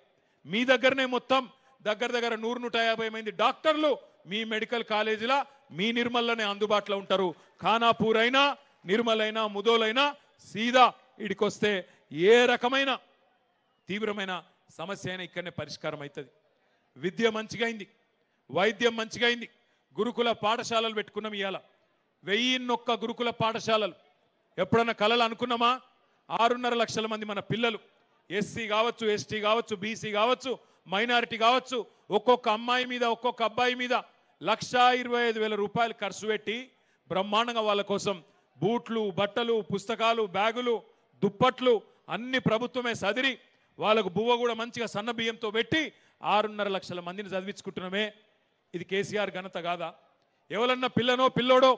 మీ దగ్గరనే మొత్తం దగ్గర దగ్గర నూరు నూట యాభై మంది డాక్టర్లు మీ మెడికల్ కాలేజీల మీ నిర్మల్లోనే అందుబాటులో ఉంటారు ఖానాపూర్ అయినా నిర్మలైనా ముదోలైనా సీదా ఇడికొస్తే ఏ రకమైన తీవ్రమైన సమస్య అయినా ఇక్కడనే పరిష్కారం అవుతుంది విద్య మంచిగా అయింది వైద్యం మంచిగా అయింది గురుకుల పాఠశాలలు పెట్టుకున్నాం ఇవాళ వెయ్యిన్నొక్క గురుకుల పాఠశాలలు ఎప్పుడన్నా కళలు అనుకున్నామా ఆరున్నర లక్షల మంది మన పిల్లలు ఎస్సీ కావచ్చు ఎస్టీ కావచ్చు బీసీ కావచ్చు మైనారిటీ కావచ్చు ఒక్కొక్క అమ్మాయి మీద ఒక్కొక్క అబ్బాయి మీద లక్షా రూపాయలు ఖర్చు పెట్టి బ్రహ్మాండంగా వాళ్ళ కోసం బూట్లు బట్టలు పుస్తకాలు బ్యాగులు దుప్పట్లు అన్ని ప్రభుత్వమే సదిరి వాళ్ళకు బువ్వ కూడా మంచిగా సన్న బియ్యంతో పెట్టి ఆరున్నర లక్షల మందిని చదివించుకుంటున్నామే ఇది కేసీఆర్ ఘనత కాదా ఎవరన్నా పిల్లనో పిల్లోడో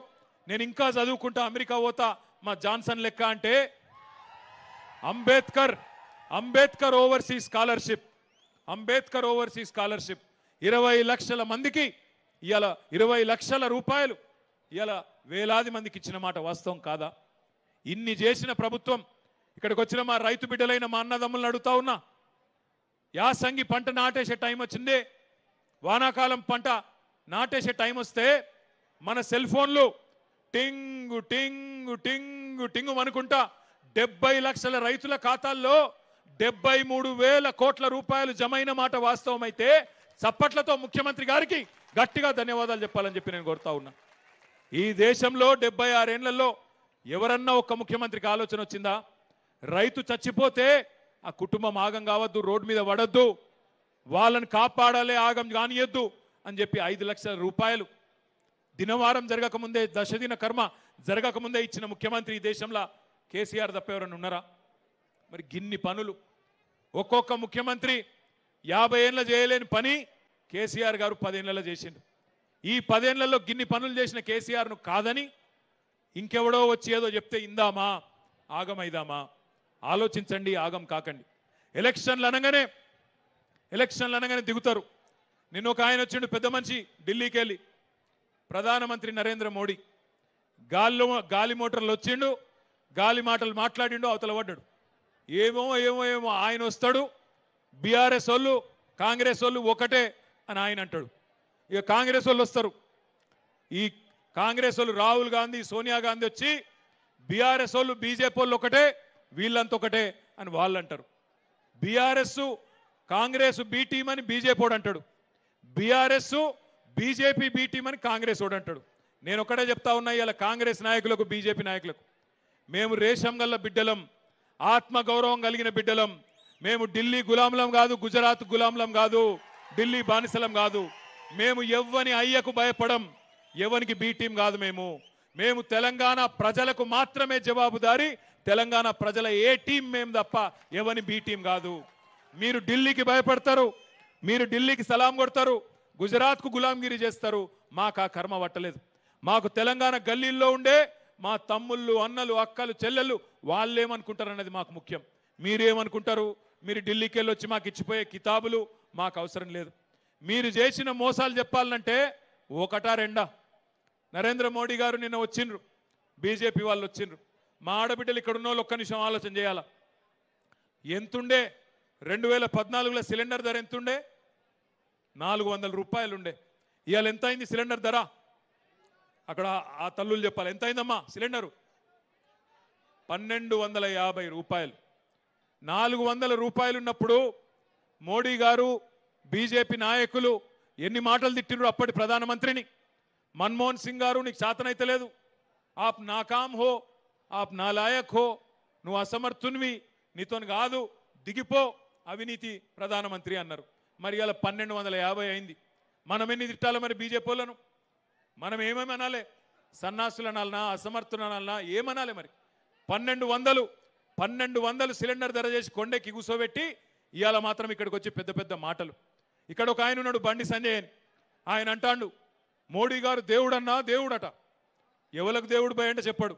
నేను ఇంకా చదువుకుంటా అమెరికా పోతా మా జాన్సన్ లెక్క అంటే Ambedkar Ambedkar oversea scholarship Ambedkar oversea scholarship ఇరవై లక్షల మందికి ఇవాళ ఇరవై లక్షల రూపాయలు ఇవాళ వేలాది మందికి ఇచ్చిన మాట వాస్తవం కాదా ఇన్ని చేసిన ప్రభుత్వం ఇక్కడికి వచ్చిన మా రైతు బిడ్డలైన మా అన్నదమ్ములను అడుగుతా ఉన్నా యాసంగి పంట నాటేసే టైం వచ్చిందే వానాకాలం పంట నాటేసే టైం వస్తే మన సెల్ ఫోన్లు టింగు టింగు టింగు టింగు అనుకుంటా డెబ్బై లక్షల రైతుల ఖాతాల్లో డెబ్బై మూడు వేల కోట్ల రూపాయలు జమైన మాట వాస్తవమైతే చప్పట్లతో ముఖ్యమంత్రి గారికి గట్టిగా ధన్యవాదాలు చెప్పాలని చెప్పి నేను కోరుతా ఉన్నా ఈ దేశంలో డెబ్బై ఆరేళ్లలో ఎవరన్నా ఒక్క ముఖ్యమంత్రికి ఆలోచన వచ్చిందా రైతు చచ్చిపోతే ఆ కుటుంబం ఆగం కావద్దు రోడ్డు మీద పడద్దు వాళ్ళని కాపాడాలి ఆగం కానియద్దు అని చెప్పి ఐదు లక్షల రూపాయలు దినవారం జరగకముందే దశదిన కర్మ జరగకముందే ఇచ్చిన ముఖ్యమంత్రి ఈ దేశంలో కేసీఆర్ ఎవరన్నా ఉన్నారా మరి గిన్ని పనులు ఒక్కొక్క ముఖ్యమంత్రి యాభై ఏళ్ళ చేయలేని పని కేసీఆర్ గారు పదేళ్ళలో చేసిండు ఈ పదేళ్లలో గిన్ని పనులు చేసిన కేసీఆర్ను కాదని ఇంకెవడో వచ్చి ఏదో చెప్తే ఇందామా ఆగమైదామా ఆలోచించండి ఆగం కాకండి ఎలక్షన్లు అనగానే ఎలక్షన్లు అనగానే దిగుతారు నిన్న ఒక ఆయన వచ్చిండు పెద్ద మనిషి ఢిల్లీకి వెళ్ళి ప్రధానమంత్రి నరేంద్ర మోడీ గాల్లో గాలి మోటార్లు వచ్చిండు గాలి మాటలు మాట్లాడిండు అవతల పడ్డాడు ఏమో ఏమో ఏమో ఆయన వస్తాడు బీఆర్ఎస్ వాళ్ళు కాంగ్రెస్ వాళ్ళు ఒకటే అని ఆయన అంటాడు ఇక కాంగ్రెస్ వాళ్ళు వస్తారు ఈ కాంగ్రెస్ వాళ్ళు రాహుల్ గాంధీ సోనియా గాంధీ వచ్చి బీఆర్ఎస్ వాళ్ళు బీజేపీ వాళ్ళు ఒకటే వీళ్ళంత ఒకటే అని వాళ్ళు అంటారు బీఆర్ఎస్ కాంగ్రెస్ బీ అని బీజేపీ వాడు అంటాడు బీఆర్ఎస్ బీజేపీ బీ అని కాంగ్రెస్ వాడు అంటాడు నేను ఒకటే చెప్తా ఉన్నా ఇలా కాంగ్రెస్ నాయకులకు బీజేపీ నాయకులకు మేము రేషం గల్ల బిడ్డలం ఆత్మగౌరవం కలిగిన బిడ్డలం మేము ఢిల్లీ గులాంలం కాదు గుజరాత్ గులాంలం కాదు ఢిల్లీ బానిసలం కాదు మేము ఎవ్వని అయ్యకు భయపడం ఎవరికి బీ టీం కాదు మేము మేము తెలంగాణ ప్రజలకు మాత్రమే జవాబుదారి తెలంగాణ ప్రజల ఏ టీం మేము తప్ప ఎవని బీ టీం కాదు మీరు ఢిల్లీకి భయపడతారు మీరు ఢిల్లీకి సలాం కొడతారు గుజరాత్కు గులాంగిరి చేస్తారు మాకు ఆ కర్మ పట్టలేదు మాకు తెలంగాణ గల్లీల్లో ఉండే మా తమ్ముళ్ళు అన్నలు అక్కలు చెల్లెళ్ళు వాళ్ళేమనుకుంటారన్నది మాకు ముఖ్యం మీరేమనుకుంటారు మీరు ఢిల్లీకి వెళ్ళొచ్చి మాకు ఇచ్చిపోయే కితాబులు మాకు అవసరం లేదు మీరు చేసిన మోసాలు చెప్పాలంటే ఒకటా రెండా నరేంద్ర మోడీ గారు నిన్న వచ్చిండ్రు బీజేపీ వాళ్ళు వచ్చిండ్రు మా ఆడబిడ్డలు ఇక్కడ ఉన్న వాళ్ళు ఒక్క నిమిషం ఆలోచన చేయాల ఎంతుండే రెండు వేల పద్నాలుగులో సిలిండర్ ధర ఎంతుండే నాలుగు వందల రూపాయలు ఉండే ఇవాళ ఎంత అయింది సిలిండర్ ధర అక్కడ ఆ తల్లులు చెప్పాలి ఎంత అయిందమ్మా సిలిండరు పన్నెండు వందల యాభై రూపాయలు నాలుగు వందల ఉన్నప్పుడు మోడీ గారు బీజేపీ నాయకులు ఎన్ని మాటలు తిట్టినారు అప్పటి ప్రధానమంత్రిని మన్మోహన్ సింగ్ గారు నీకు చాతనైతే లేదు ఆప్ నాకామ్ హో ఆప్ నా లాయక్ హో నువ్వు అసమర్థున్వి నీతో కాదు దిగిపో అవినీతి ప్రధానమంత్రి అన్నారు మరి ఇలా పన్నెండు వందల యాభై అయింది మనం ఎన్ని తిట్టాలి మరి బీజేపీలను మనం ఏమేమి అనాలి సన్నాసులు అనాలనా అసమర్థులు అనాలనా ఏమనాలి మరి పన్నెండు వందలు పన్నెండు వందలు సిలిండర్ ధర చేసి కొండెక్కి కూసోబెట్టి ఇవాళ మాత్రం ఇక్కడికి వచ్చి పెద్ద పెద్ద మాటలు ఇక్కడ ఒక ఆయన ఉన్నాడు బండి సంజయ్ ఆయన అంటాడు మోడీ గారు దేవుడన్నా దేవుడట ఎవలకు దేవుడు భయ అంటే చెప్పాడు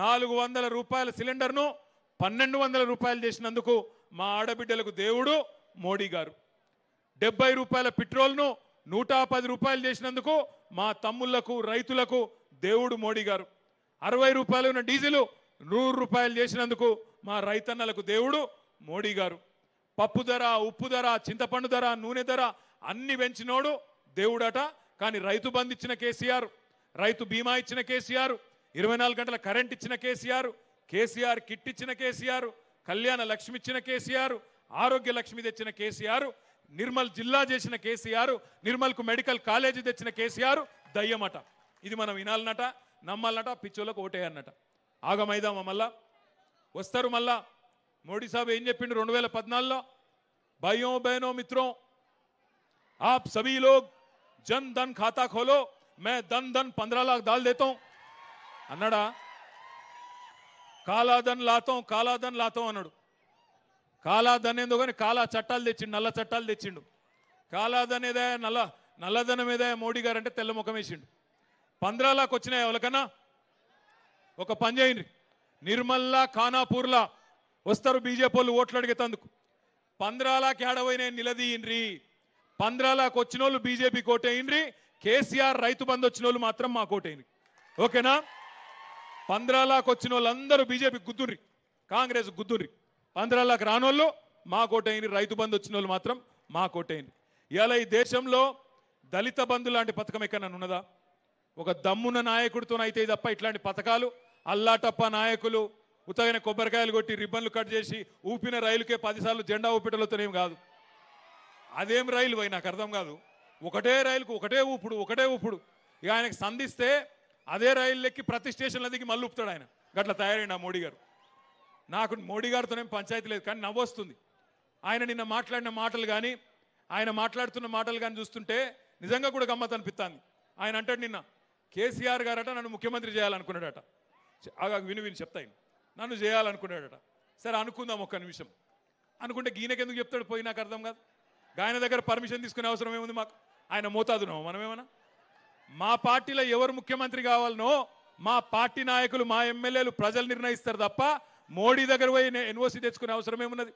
నాలుగు వందల రూపాయల సిలిండర్ను పన్నెండు వందల రూపాయలు చేసినందుకు మా ఆడబిడ్డలకు దేవుడు మోడీ గారు డెబ్బై రూపాయల పెట్రోల్ను నూట పది రూపాయలు చేసినందుకు మా తమ్ముళ్లకు రైతులకు దేవుడు మోడీ గారు అరవై రూపాయలు ఉన్న డీజిల్ నూరు రూపాయలు చేసినందుకు మా రైతన్నలకు దేవుడు మోడీ గారు పప్పు ధర ఉప్పు ధర చింతపండు ధర నూనె ధర అన్ని పెంచినోడు దేవుడట కానీ రైతు బంద్ ఇచ్చిన కేసీఆర్ రైతు బీమా ఇచ్చిన కేసీఆర్ ఇరవై నాలుగు గంటల కరెంట్ ఇచ్చిన కేసీఆర్ కేసీఆర్ కిట్ ఇచ్చిన కేసీఆర్ కళ్యాణ లక్ష్మి ఇచ్చిన కేసీఆర్ ఆరోగ్య లక్ష్మి తెచ్చిన కేసీఆర్ నిర్మల్ జిల్లా చేసిన కేసీఆర్ నిర్మల్కు మెడికల్ కాలేజీ తెచ్చిన కేసీఆర్ దయ్యమట ఇది మనం వినాలన్నట నమ్మాలన్నట పిచ్చోళ్ళకు ఓటేయన్నట ఆగమైదామా మళ్ళా వస్తారు మళ్ళా మోడీ సాబ్ ఏం చెప్పిండు రెండు వేల పద్నాలుగులో భయో బహనో మిత్రో ఆప్ సభీ లోగ్ జన్ ధన్ ఖాతా ఖోలో మే ధన్ ధన్ పంద్రా లాక్ దాల్ దేతాం అన్నాడా కాలాధన్ లాతో కాలాధన్ లాతో అన్నాడు కాలాధన్ ఏందో కానీ కాలా చట్టాలు తెచ్చిండు నల్ల చట్టాలు తెచ్చిండు కాలాధన్ ఏదే నల్ల నల్లధనం ఏదే మోడీ గారు అంటే తెల్ల ముఖం వేసిండు పంద్రాలకు వచ్చినాయి ఎవరికన్నా ఒక పని చేయండి నిర్మల్లా ఖానాపూర్లా వస్తారు బీజేపీ వాళ్ళు ఓట్లు అడిగేతందుకు పంద్రాల కేడవైన నిలదీయండ్రి పంద్రాలకు వచ్చిన వాళ్ళు బీజేపీ కోటేయండ్రి కేసీఆర్ రైతు బంధు వచ్చిన వాళ్ళు మాత్రం మా కోటేయండి ఓకేనా పంద్రాలకు వచ్చిన వాళ్ళందరూ బీజేపీ గుద్దుర్రి కాంగ్రెస్ గుద్దుర్రి పంద్రాలకు రానోళ్ళు మా కోటేయండి రైతు బంధు వచ్చిన వాళ్ళు మాత్రం మా కోటేయండి ఇలా ఈ దేశంలో దళిత బంధు లాంటి పథకం ఎక్కడ ఉన్నదా ఒక దమ్మున నాయకుడితోనైతే తప్ప ఇట్లాంటి పథకాలు అల్లాటప్ప నాయకులు ఉత్తగానే కొబ్బరికాయలు కొట్టి రిబ్బన్లు కట్ చేసి ఊపిన రైలుకే పదిసార్లు జెండా ఊపిటలతోనేం కాదు అదేం రైలు పోయి నాకు అర్థం కాదు ఒకటే రైలుకు ఒకటే ఊపుడు ఒకటే ఊపుడు ఇక ఆయనకు సంధిస్తే అదే రైలు ఎక్కి ప్రతి స్టేషన్ల దిగి మళ్ళీ ఊపుతాడు ఆయన గట్లా తయారైన మోడీ గారు నాకు మోడీ గారితోనేం పంచాయతీ లేదు కానీ నవ్వొస్తుంది ఆయన నిన్న మాట్లాడిన మాటలు కానీ ఆయన మాట్లాడుతున్న మాటలు కానీ చూస్తుంటే నిజంగా కూడా గమ్మత్ అనిపిస్తాను ఆయన అంటాడు నిన్న కేసీఆర్ గారట నన్ను ముఖ్యమంత్రి చేయాలనుకున్నాడట విను విని చెప్తాయి నన్ను చేయాలనుకున్నాడట సరే అనుకుందాం ఒక్క నిమిషం అనుకుంటే గీనకెందుకు చెప్తాడు పోయి నాకు అర్థం కాదు ఆయన దగ్గర పర్మిషన్ తీసుకునే అవసరం ఏముంది మాకు ఆయన మోతాదున్నాం మనమేమన్నా మా పార్టీలో ఎవరు ముఖ్యమంత్రి కావాలనో మా పార్టీ నాయకులు మా ఎమ్మెల్యేలు ప్రజలు నిర్ణయిస్తారు తప్ప మోడీ దగ్గర పోయి ఎన్ఓసి తెచ్చుకునే అవసరం ఏమున్నది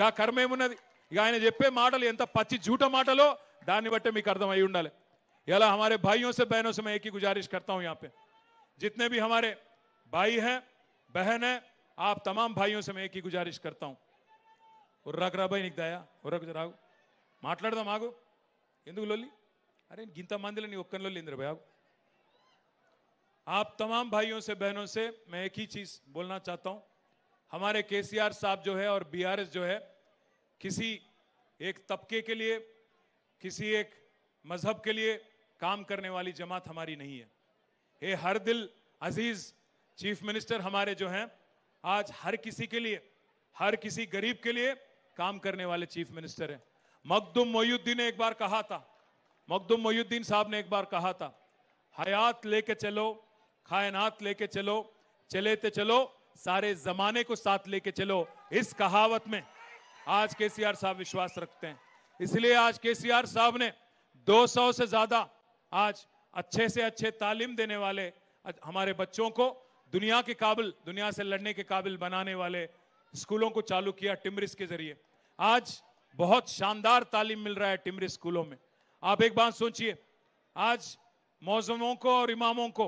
గా కర్మ ఏమున్నది ఇక ఆయన చెప్పే మాటలు ఎంత పచ్చి జూట మాటలో దాన్ని బట్టే మీకు అర్థం అయి ఉండాలి ఎలా हमारे భాయ్యోసే బయనోసే ఏకీ గుజారిష్ కర్తాం యాపే ही गुजारिश करता భాయి హే बहन है आप तमाम भाइयों से मैं एक ही गुजारिश करता हूं ఉర్రాకు రాబాయి నీకు దయా ఉర్రకు రాగు మాట్లాడదాం ఆగు ఎందుకు अरे అరే గింత नहीं నీ ఒక్కని లొల్లి ఇంద్ర బాగు आप तमाम भाइयों से बहनों से मैं एक ही चीज़ बोलना चाहता हूं हमारे के साहब जो है और बीआरएस जो है किसी एक तबके के लिए किसी एक मज़हब के लिए काम करने वाली जमात हमारी नहीं है ये हर दिल अजीज़ चीफ मिनिस्टर हमारे जो हैं आज हर किसी के लिए हर किसी गरीब के लिए काम करने वाले चीफ मिनिस्टर हैं मखदुम मोहुद्दीन ने एक बार कहा था मखदुम मोहुद्दीन साहब ने एक बार कहा था हयात लेके चलो खायनात लेके चलो चले तो चलो सारे जमाने को साथ लेके चलो इस कहावत में आज केसीआर साहब विश्वास रखते हैं इसलिए आज केसीआर साहब ने 200 से ज्यादा आज अच्छे से अच्छे तालीम देने वाले हमारे बच्चों को दुनिया के काबिल दुनिया से लड़ने के काबिल बनाने वाले स्कूलों को चालू किया टिमरिस के जरिए आज बहुत शानदार तालीम मिल रहा है टिमरिस स्कूलों में आप एक बात सोचिए आज मौजमों को और इमामों को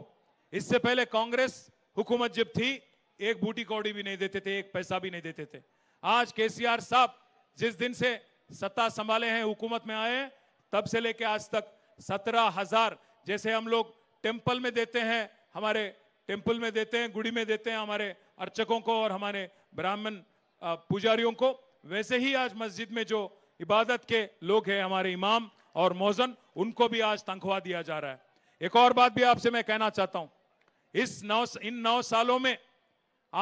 इससे पहले कांग्रेस हुकूमत जब थी एक बूटी कौड़ी भी नहीं देते थे एक पैसा भी नहीं देते थे आज के साहब जिस दिन से सत्ता संभाले हैं हुकूमत में आए तब से लेके आज तक सत्रह हजार जैसे हम लोग टेम्पल में देते हैं हमारे टेम्पल में देते हैं गुड़ी में देते हैं हमारे अर्चकों को और हमारे ब्राह्मण पुजारियों को वैसे ही आज मस्जिद में जो इबादत के लोग हैं हमारे इमाम और मोजन उनको भी आज तनख्वाह दिया जा रहा है एक और बात भी आपसे मैं कहना चाहता हूं इस नौ इन नौ सालों में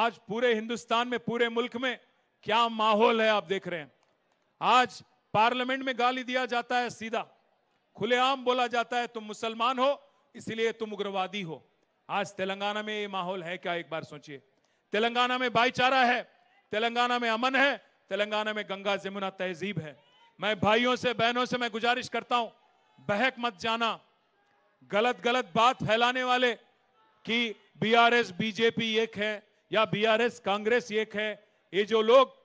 आज पूरे हिंदुस्तान में पूरे मुल्क में क्या माहौल है आप देख रहे हैं आज पार्लियामेंट में गाली दिया जाता है सीधा खुलेआम बोला जाता है तुम मुसलमान हो इसलिए तुम उग्रवादी हो आज तेलंगाना में ये माहौल है क्या एक बार सोचिए तेलंगाना में भाईचारा है तेलंगाना में अमन है तेलंगाना में गंगा जमुना तहजीब है मैं भाइयों से बहनों से मैं गुजारिश करता हूं बहक मत जाना गलत गलत बात फैलाने वाले कि बीआरएस बीजेपी एक है या बीआरएस कांग्रेस एक है ये जो लोग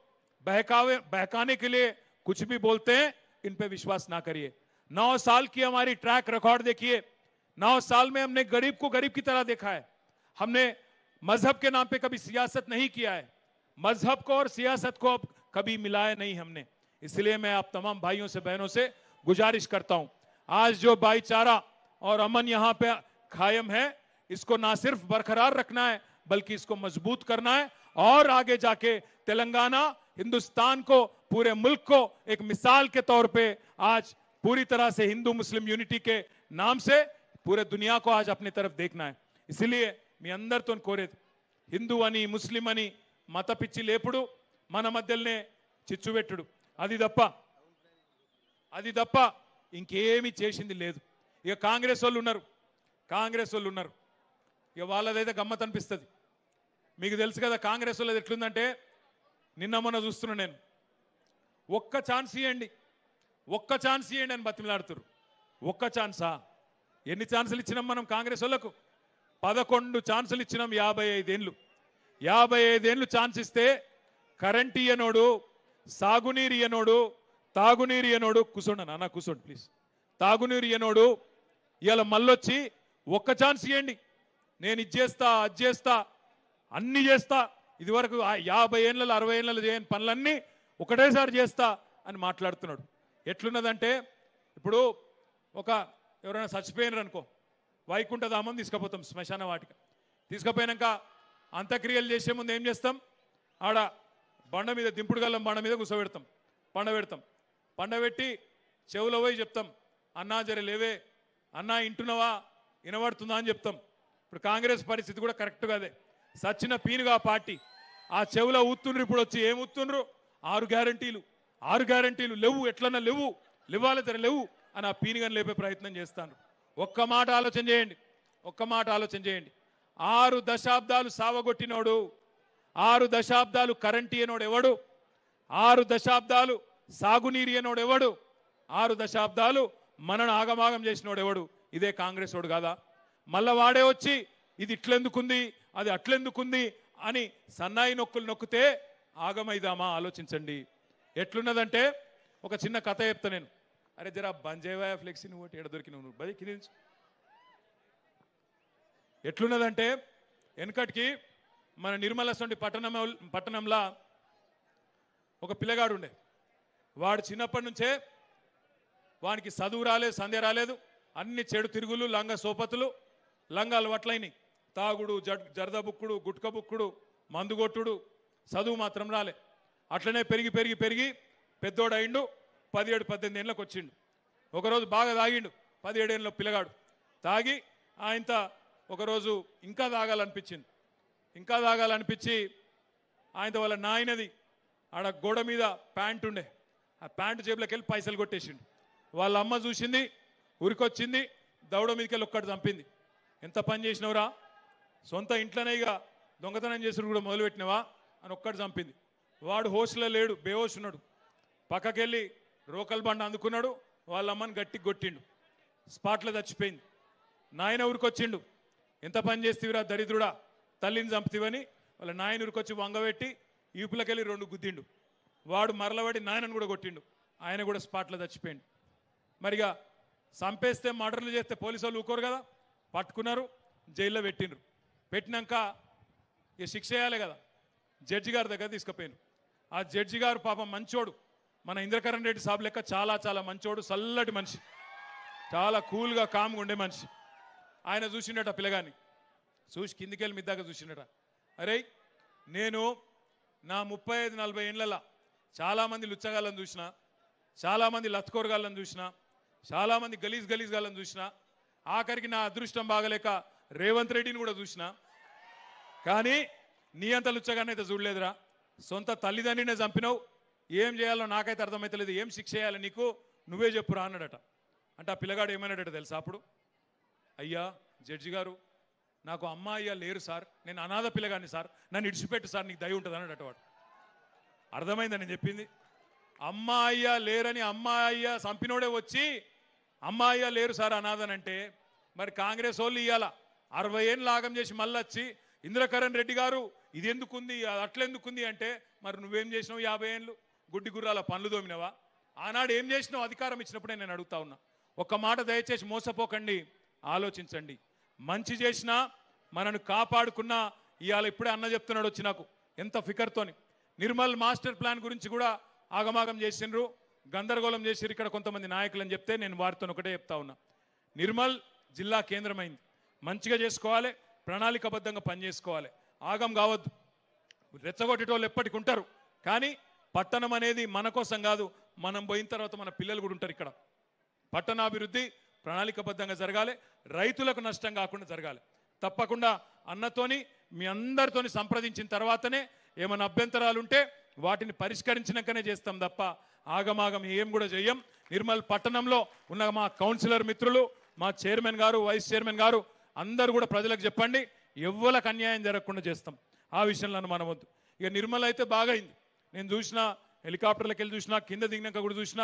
बहकावे बहकाने के लिए कुछ भी बोलते हैं इन पे विश्वास ना करिए नौ साल की हमारी ट्रैक रिकॉर्ड देखिए नौ साल में हमने गरीब को गरीब की तरह देखा है हमने मजहब के नाम पे कभी सियासत नहीं किया है मजहब को और सियासत को अब कभी मिलाया नहीं हमने इसलिए मैं आप तमाम भाइयों से बहनों से गुजारिश करता हूं आज जो भाईचारा और अमन यहाँ पे कायम है इसको ना सिर्फ बरकरार रखना है बल्कि इसको मजबूत करना है और आगे जाके तेलंगाना हिंदुस्तान को पूरे मुल्क को एक मिसाल के तौर पे आज पूरी तरह से हिंदू मुस्लिम यूनिटी के नाम से पूरे दुनिया को आज अपनी तरफ देखना है మీ అందరితో కోరేది హిందూ అని ముస్లిం అని మత పిచ్చి లేపుడు మన మధ్యలోనే చిచ్చుపెట్టుడు అది తప్ప అది తప్ప ఇంకేమీ చేసింది లేదు ఇక కాంగ్రెస్ వాళ్ళు ఉన్నారు కాంగ్రెస్ వాళ్ళు ఉన్నారు ఇక వాళ్ళదైతే గమ్మత్ అనిపిస్తుంది మీకు తెలుసు కదా కాంగ్రెస్ వాళ్ళది ఎట్లుందంటే నిన్న మొన్న చూస్తున్నాను నేను ఒక్క ఛాన్స్ ఇవ్వండి ఒక్క ఛాన్స్ ఇవ్వండి అని బతిమలాడుతురు ఒక్క ఛాన్సా ఎన్ని ఛాన్సులు ఇచ్చినాం మనం కాంగ్రెస్ వాళ్ళకు పదకొండు ఛాన్సులు ఇచ్చినాం యాభై ఐదేళ్ళు యాభై ఐదేళ్ళు ఛాన్స్ ఇస్తే కరెంట్ ఇయ్యనోడు సాగునీరు ఇయ్యనోడు తాగునీరు ఇయ్యనోడు కూర్చోండి నాన్న కూర్చోండి ప్లీజ్ తాగునీరు ఇయ్యనోడు ఇవాళ మళ్ళొచ్చి ఒక్క ఛాన్స్ ఇవ్వండి నేను ఇది చేస్తా అది చేస్తా అన్ని చేస్తా ఇదివరకు యాభై ఏళ్ళలో అరవై ఏళ్ళలో చేయని పనులన్నీ ఒకటేసారి చేస్తా అని మాట్లాడుతున్నాడు ఎట్లున్నదంటే ఇప్పుడు ఒక ఎవరైనా చచ్చిపోయినారు అనుకో వైకుంఠధామం తీసుకుపోతాం శ్మశాన వాటిక తీసుకుపోయాక అంత్యక్రియలు చేసే ముందు ఏం చేస్తాం ఆడ బండ మీద దింపుడు గల్లం బండ మీద కూసబెడతాం పండ పెడతాం పండ పెట్టి చెవులో పోయి చెప్తాం అన్నా జర లేవే అన్నా ఇంటున్నావా వినబడుతుందా అని చెప్తాం ఇప్పుడు కాంగ్రెస్ పరిస్థితి కూడా కరెక్ట్గా అదే సచ్చిన పీనుగా పార్టీ ఆ చెవులో ఊత్తుండ్రు ఇప్పుడు వచ్చి ఏం ఊత్తుండ్రు ఆరు గ్యారంటీలు ఆరు గ్యారంటీలు లేవు ఎట్లన్నా లేవు లేవాలి లేవు అని ఆ పీనిగని లేపే ప్రయత్నం చేస్తాను ఒక్క మాట ఆలోచన చేయండి ఒక్క మాట ఆలోచన చేయండి ఆరు దశాబ్దాలు సావగొట్టినోడు ఆరు దశాబ్దాలు కరెంటు ఇయనోడు ఎవడు ఆరు దశాబ్దాలు సాగునీరు ఇయనోడు ఎవడు ఆరు దశాబ్దాలు మనను ఆగమాగం చేసినోడు ఎవడు ఇదే కాంగ్రెస్ వాడు కాదా మళ్ళా వాడే వచ్చి ఇది ఇట్లెందుకుంది అది అట్లెందుకుంది అని సన్నాయి నొక్కులు నొక్కితే ఆగమైదామా ఆలోచించండి ఎట్లున్నదంటే ఒక చిన్న కథ చెప్తా నేను అరే జరా బంజేవాయ ఫ్లెక్సీని నువ్వు ఎడ దొరికి నువ్వు బది కింది ఎట్లున్నదంటే వెనకటికి మన నిర్మల సొంటి పట్టణం పట్టణంలో ఒక పిల్లగాడు ఉండే వాడు చిన్నప్పటి నుంచే వానికి చదువు రాలేదు సంధ్య రాలేదు అన్ని చెడు తిరుగులు లంగ సోపతులు లంగాలు వట్లయినాయి తాగుడు జరదబుక్కుడు గుట్కబుక్కుడు మందుగొట్టుడు చదువు మాత్రం రాలే అట్లనే పెరిగి పెరిగి పెరిగి అయిండు పదిహేడు పద్దెనిమిది ఏళ్ళకి వచ్చిండు ఒకరోజు బాగా తాగిండు ఏళ్ళ పిల్లగాడు తాగి ఆయనత ఒకరోజు ఇంకా తాగాలనిపించింది ఇంకా తాగాలనిపించి ఆయనతో వాళ్ళ నాయనది ఆడ గోడ మీద ప్యాంట్ ఉండే ఆ ప్యాంటు జేబులోకి వెళ్ళి పైసలు కొట్టేసిండు వాళ్ళ అమ్మ చూసింది ఉరికొచ్చింది దౌడ మీదకి వెళ్ళి ఒక్కటి చంపింది ఎంత పని చేసినవరా సొంత ఇంట్లోనే ఇక దొంగతనం చేసిన కూడా మొదలుపెట్టినవా అని ఒక్కటి చంపింది వాడు హోస్ట్లో లేడు బేహోష్ ఉన్నాడు పక్కకెళ్ళి రోకల్ బండ్ అందుకున్నాడు వాళ్ళ అమ్మని గట్టి కొట్టిండు స్పాట్లో చచ్చిపోయింది నాయన ఊరికొచ్చిండు ఎంత పని చేస్తేవిరా దరిద్రుడా తల్లిని చంపుతీవని వాళ్ళ నాయన ఊరికొచ్చి వంగబెట్టి ఈపులకెళ్ళి రెండు గుద్దిండు వాడు మరలబడి నాయనను కూడా కొట్టిండు ఆయన కూడా స్పాట్లో చచ్చిపోయిండు మరిగా చంపేస్తే మర్డర్లు చేస్తే పోలీసు వాళ్ళు ఊకోరు కదా పట్టుకున్నారు జైల్లో పెట్టిండ్రు పెట్టినాక ఇక శిక్ష వేయాలి కదా జడ్జి గారి దగ్గర తీసుకుపోయాను ఆ జడ్జి గారు పాపం మంచోడు మన ఇంద్రకరణ్ రెడ్డి సాబ్ లెక్క చాలా చాలా మంచోడు చల్లటి మనిషి చాలా కూల్గా కామ్గా ఉండే మనిషి ఆయన చూసిండట పిల్లగాని చూసి వెళ్ళి మిద్దాక చూసిండట అరే నేను నా ముప్పై ఐదు నలభై ఏళ్ళలో చాలామంది లుచ్చగాళ్ళని చూసిన చాలామంది లత్కోరగాళ్ళని చూసిన చాలామంది గలీజ్ గలీజ్ గాళ్ళని చూసిన ఆఖరికి నా అదృష్టం బాగలేక రేవంత్ రెడ్డిని కూడా చూసిన కానీ నీ అంత లుచ్చగానైతే చూడలేదురా సొంత తల్లిదండ్రినే చంపినావు ఏం చేయాలో నాకైతే అర్థమైతలేదు ఏం శిక్ష చేయాలి నీకు నువ్వే చెప్పురా అన్నాడట అంటే ఆ పిల్లగాడు ఏమన్నాడట తెలుసా అప్పుడు అయ్యా జడ్జి గారు నాకు అమ్మ అయ్యా లేరు సార్ నేను అనాథ పిల్లగాని సార్ నన్ను ఇడిచిపెట్టు సార్ నీకు దయ ఉంటుంది అన్నాడట వాడు అర్థమైందని నేను చెప్పింది అమ్మాయ్య లేరని అమ్మాయ్య చంపినోడే వచ్చి అయ్యా లేరు సార్ అనాథనంటే మరి కాంగ్రెస్ వాళ్ళు ఇవ్వాల అరవై ఏళ్ళు లాగం చేసి మళ్ళీ వచ్చి ఇంద్రకరణ్ రెడ్డి గారు ఇది ఎందుకుంది అట్లెందుకుంది అంటే మరి నువ్వేం చేసినావు యాభై ఏళ్ళు గుడ్డి గుర్రాల పనులు దోమినవా ఆనాడు ఏం చేసినావు అధికారం ఇచ్చినప్పుడే నేను అడుగుతా ఉన్నా ఒక్క మాట దయచేసి మోసపోకండి ఆలోచించండి మంచి చేసినా మనను కాపాడుకున్నా ఇవాళ ఇప్పుడే అన్న చెప్తున్నాడు వచ్చి నాకు ఎంత ఫికర్తోని నిర్మల్ మాస్టర్ ప్లాన్ గురించి కూడా ఆగమాగం చేసిండ్రు గందరగోళం చేసిరు ఇక్కడ కొంతమంది అని చెప్తే నేను వారితో ఒకటే చెప్తా ఉన్నా నిర్మల్ జిల్లా కేంద్రమైంది మంచిగా చేసుకోవాలి ప్రణాళికబద్ధంగా పనిచేసుకోవాలి ఆగం కావద్దు రెచ్చగొట్టేటోళ్ళు ఎప్పటికి ఉంటారు కానీ పట్టణం అనేది మన కోసం కాదు మనం పోయిన తర్వాత మన పిల్లలు కూడా ఉంటారు ఇక్కడ పట్టణాభివృద్ధి ప్రణాళికబద్ధంగా జరగాలి రైతులకు నష్టం కాకుండా జరగాలి తప్పకుండా అన్నతోని మీ అందరితోని సంప్రదించిన తర్వాతనే ఏమైనా అభ్యంతరాలు ఉంటే వాటిని పరిష్కరించినాకనే చేస్తాం తప్ప ఆగమాగం ఏం కూడా చేయం నిర్మల్ పట్టణంలో ఉన్న మా కౌన్సిలర్ మిత్రులు మా చైర్మన్ గారు వైస్ చైర్మన్ గారు అందరూ కూడా ప్రజలకు చెప్పండి ఎవ్వలకు అన్యాయం జరగకుండా చేస్తాం ఆ విషయంలో మనం వద్దు ఇక నిర్మల్ అయితే బాగైంది నేను చూసిన హెలికాప్టర్లకు వెళ్ళి చూసిన కింద దిగినాక కూడా చూసిన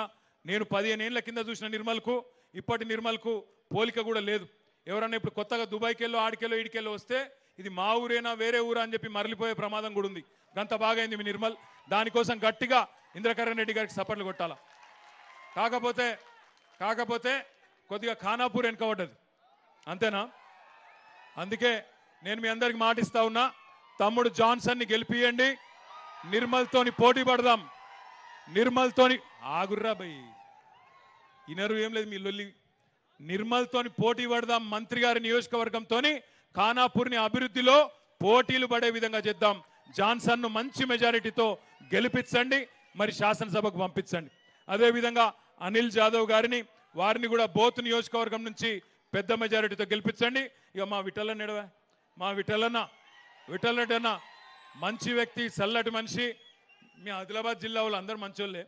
నేను పదిహేను ఏళ్ళ కింద చూసిన నిర్మల్కు ఇప్పటి నిర్మల్కు పోలిక కూడా లేదు ఎవరన్నా ఇప్పుడు కొత్తగా దుబాయ్కి వెళ్ళో ఆడికెళ్ళో ఇడికెళ్ళో వస్తే ఇది మా ఊరేనా వేరే ఊరా అని చెప్పి మరలిపోయే ప్రమాదం కూడా ఉంది గంత బాగైంది మీ నిర్మల్ దానికోసం గట్టిగా ఇంద్రకరణ్ రెడ్డి గారికి సపోర్ట్లు కొట్టాల కాకపోతే కాకపోతే కొద్దిగా ఖానాపూర్ వెనుకబడ్డది అంతేనా అందుకే నేను మీ అందరికి మాటిస్తా ఉన్నా తమ్ముడు జాన్సన్ని గెలిపియండి నిర్మల్తోని పోటీ పడదాం నిర్మల్తోని ఆగుర్రా భయ్ ఇనరు ఏం లేదు మీ లొల్లి నిర్మల్తోని పోటీ పడదాం మంత్రి గారి నియోజకవర్గంతో ఖానాపూర్ని అభివృద్ధిలో పోటీలు పడే విధంగా చేద్దాం జాన్సన్ను మంచి మెజారిటీతో గెలిపించండి మరి శాసనసభకు పంపించండి అదేవిధంగా అనిల్ జాదవ్ గారిని వారిని కూడా బోత్ నియోజకవర్గం నుంచి పెద్ద మెజారిటీతో గెలిపించండి ఇక మా విఠలన్న మా విఠలన్న విఠలన్న మంచి వ్యక్తి చల్లటి మనిషి మీ ఆదిలాబాద్ జిల్లా వాళ్ళు అందరూ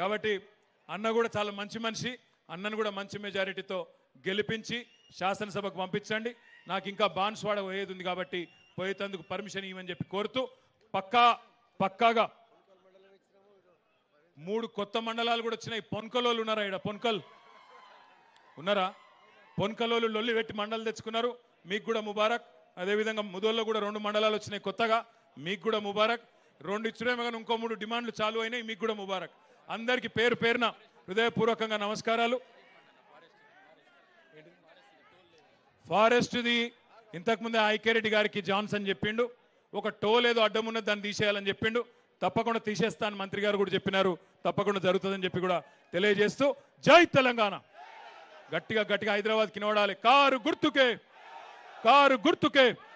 కాబట్టి అన్న కూడా చాలా మంచి మనిషి అన్నను కూడా మంచి మెజారిటీతో గెలిపించి శాసనసభకు పంపించండి నాకు ఇంకా బాన్స్వాడ పోయేది ఉంది కాబట్టి పోయేటందుకు పర్మిషన్ ఇవ్వని చెప్పి కోరుతూ పక్కా పక్కాగా మూడు కొత్త మండలాలు కూడా వచ్చినాయి పొన్కలోలు ఉన్నారా ఇక్కడ పొన్కల్ ఉన్నారా పొన్కలోలు లొల్లి పెట్టి మండలు తెచ్చుకున్నారు మీకు కూడా ముబారక్ అదేవిధంగా ముదోల్లో కూడా రెండు మండలాలు వచ్చినాయి కొత్తగా మీకు కూడా ముబారక్ రెండు ఇచ్చడమే కానీ ఇంకో మూడు డిమాండ్లు చాలు అయినాయి మీకు కూడా ముబారక్ అందరికీ పేరు పేరున హృదయపూర్వకంగా నమస్కారాలు ఫారెస్ట్ది ఇంతకుముందే ఐకేరెడ్డి గారికి జాన్సన్ చెప్పిండు ఒక టోల్ ఏదో అడ్డం ఉన్నది దాన్ని తీసేయాలని చెప్పిండు తప్పకుండా తీసేస్తాను మంత్రి గారు కూడా చెప్పినారు తప్పకుండా జరుగుతుందని చెప్పి కూడా తెలియజేస్తూ జై తెలంగాణ గట్టిగా గట్టిగా హైదరాబాద్ నివడాలి కారు గుర్తుకే కారు గుర్తుకే